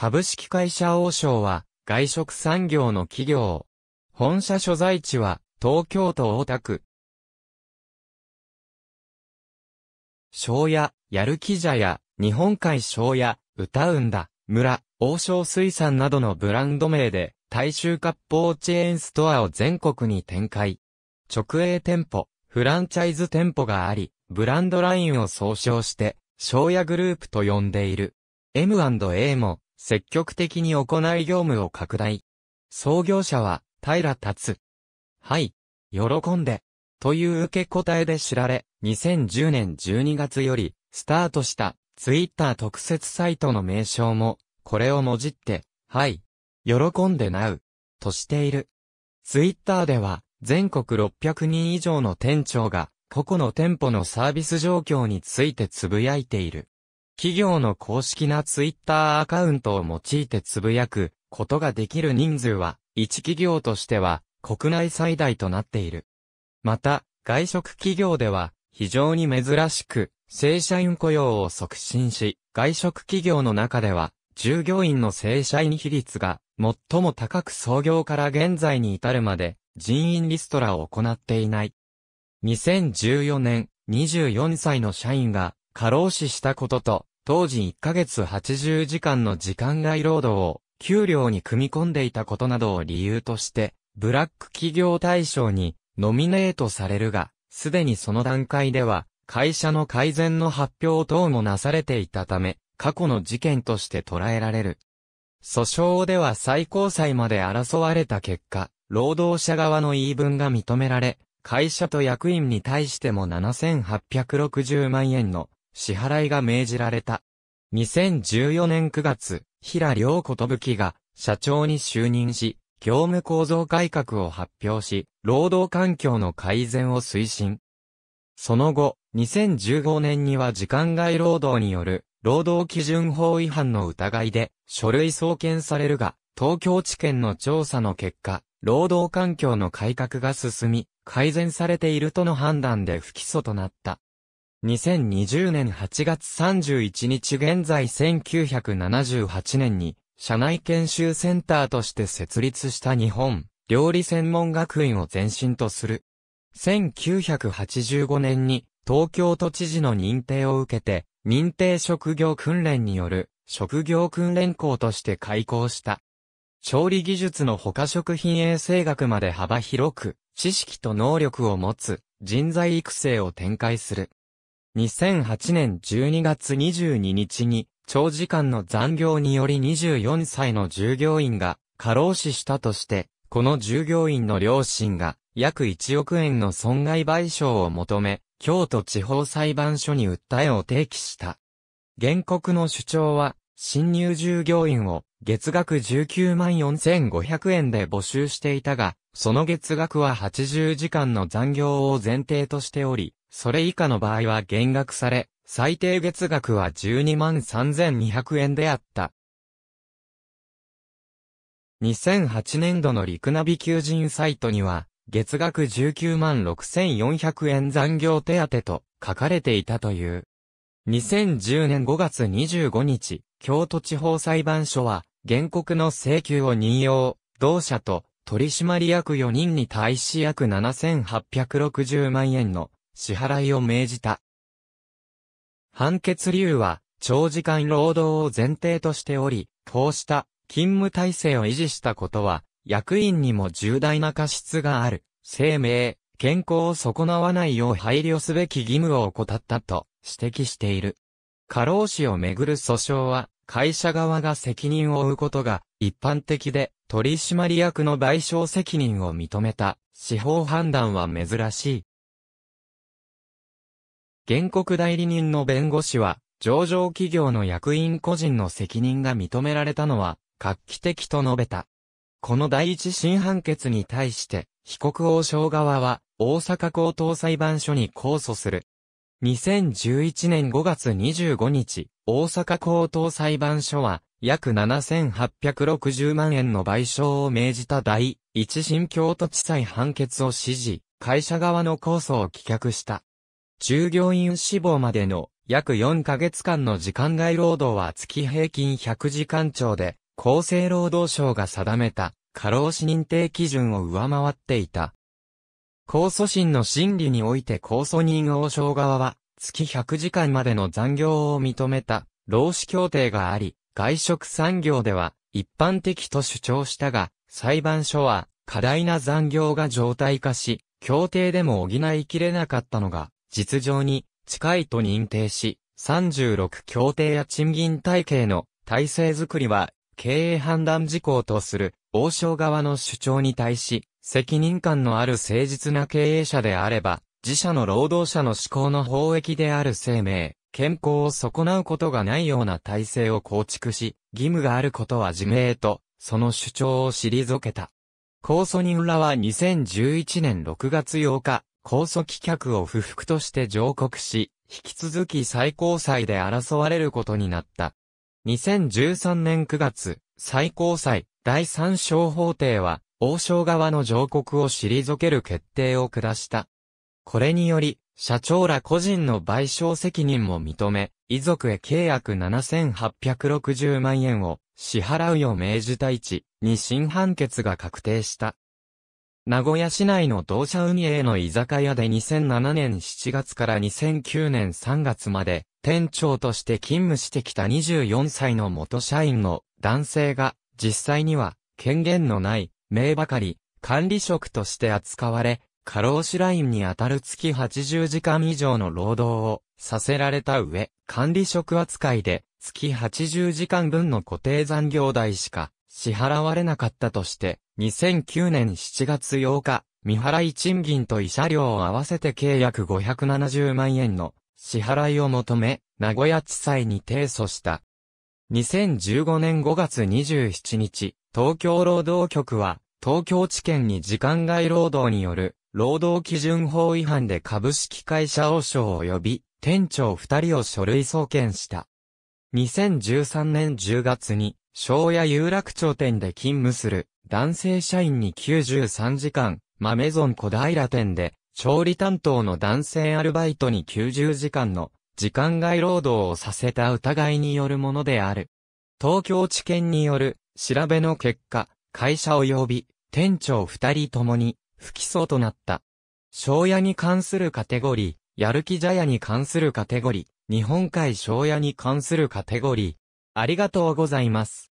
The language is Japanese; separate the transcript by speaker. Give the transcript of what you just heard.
Speaker 1: 株式会社王将は、外食産業の企業。本社所在地は、東京都大田区。庄屋、やる気茶屋、日本海庄屋、歌うんだ、村、王将水産などのブランド名で、大衆割烹チェーンストアを全国に展開。直営店舗、フランチャイズ店舗があり、ブランドラインを総称して、庄屋グループと呼んでいる。M&A も、積極的に行い業務を拡大。創業者は、平達。はい、喜んで、という受け答えで知られ、2010年12月より、スタートした、ツイッター特設サイトの名称も、これをもじって、はい、喜んでなう、としている。ツイッターでは、全国600人以上の店長が、個々の店舗のサービス状況についてつぶやいている。企業の公式なツイッターアカウントを用いてつぶやくことができる人数は、一企業としては国内最大となっている。また、外食企業では非常に珍しく、正社員雇用を促進し、外食企業の中では、従業員の正社員比率が最も高く創業から現在に至るまで人員リストラを行っていない。2014年、24歳の社員が過労死したことと、当時1ヶ月80時間の時間外労働を給料に組み込んでいたことなどを理由として、ブラック企業大賞にノミネートされるが、すでにその段階では、会社の改善の発表等もなされていたため、過去の事件として捉えられる。訴訟では最高裁まで争われた結果、労働者側の言い分が認められ、会社と役員に対しても7860万円の支払いが命じられた。2014年9月、平良ときが社長に就任し、業務構造改革を発表し、労働環境の改善を推進。その後、2015年には時間外労働による労働基準法違反の疑いで書類送検されるが、東京地検の調査の結果、労働環境の改革が進み、改善されているとの判断で不起訴となった。2020年8月31日現在1978年に、社内研修センターとして設立した日本料理専門学院を前身とする。1985年に東京都知事の認定を受けて認定職業訓練による職業訓練校として開校した。調理技術の他食品衛生学まで幅広く知識と能力を持つ人材育成を展開する。2008年12月22日に、長時間の残業により24歳の従業員が過労死したとして、この従業員の両親が約1億円の損害賠償を求め、京都地方裁判所に訴えを提起した。原告の主張は、新入従業員を月額19万4500円で募集していたが、その月額は80時間の残業を前提としており、それ以下の場合は減額され、最低月額は12万3200円であった。2008年度の陸ナビ求人サイトには、月額19万6400円残業手当と書かれていたという。2010年5月25日、京都地方裁判所は、原告の請求を任用、同社と取締役4人に対し約7860万円の支払いを命じた。判決理由は、長時間労働を前提としており、こうした勤務体制を維持したことは、役員にも重大な過失がある、生命、健康を損なわないよう配慮すべき義務を怠ったと指摘している。過労死をめぐる訴訟は、会社側が責任を負うことが一般的で、取締役の賠償責任を認めた司法判断は珍しい。原告代理人の弁護士は、上場企業の役員個人の責任が認められたのは、画期的と述べた。この第一審判決に対して、被告王将側は、大阪高等裁判所に控訴する。2011年5月25日、大阪高等裁判所は、約7860万円の賠償を命じた第一審京都地裁判決を指示、会社側の控訴を棄却した。従業員死亡までの約4ヶ月間の時間外労働は月平均100時間超で、厚生労働省が定めた過労死認定基準を上回っていた。控訴審の審理において控訴人王将側は、月100時間までの残業を認めた労使協定があり、外食産業では一般的と主張したが、裁判所は過大な残業が状態化し、協定でも補いきれなかったのが実情に近いと認定し、36協定や賃金体系の体制づくりは経営判断事項とする王将側の主張に対し、責任感のある誠実な経営者であれば、自社の労働者の思考の法益である生命、健康を損なうことがないような体制を構築し、義務があることは自明と、その主張を退けた。控訴人らは2011年6月8日、控訴棄却を不服として上告し、引き続き最高裁で争われることになった。2013年9月、最高裁第三小法廷は、王将側の上告を退ける決定を下した。これにより、社長ら個人の賠償責任も認め、遺族へ契約7860万円を支払うよう命じた位に新判決が確定した。名古屋市内の同社海への居酒屋で2007年7月から2009年3月まで店長として勤務してきた24歳の元社員の男性が実際には権限のない名ばかり管理職として扱われ過労死ラインに当たる月80時間以上の労働をさせられた上管理職扱いで月80時間分の固定残業代しか支払われなかったとして、2009年7月8日、未払い賃金と慰謝料を合わせて契約570万円の支払いを求め、名古屋地裁に提訴した。2015年5月27日、東京労働局は、東京地検に時間外労働による、労働基準法違反で株式会社王将及び、店長二人を書類送検した。2013年10月に、昭夜有楽町店で勤務する男性社員に93時間、マメゾン小平店で調理担当の男性アルバイトに90時間の時間外労働をさせた疑いによるものである。東京地検による調べの結果、会社及び店長二人ともに不起訴となった。昭屋に関するカテゴリー、やる気茶屋に関するカテゴリー、日本海昭屋に関するカテゴリー、ありがとうございます。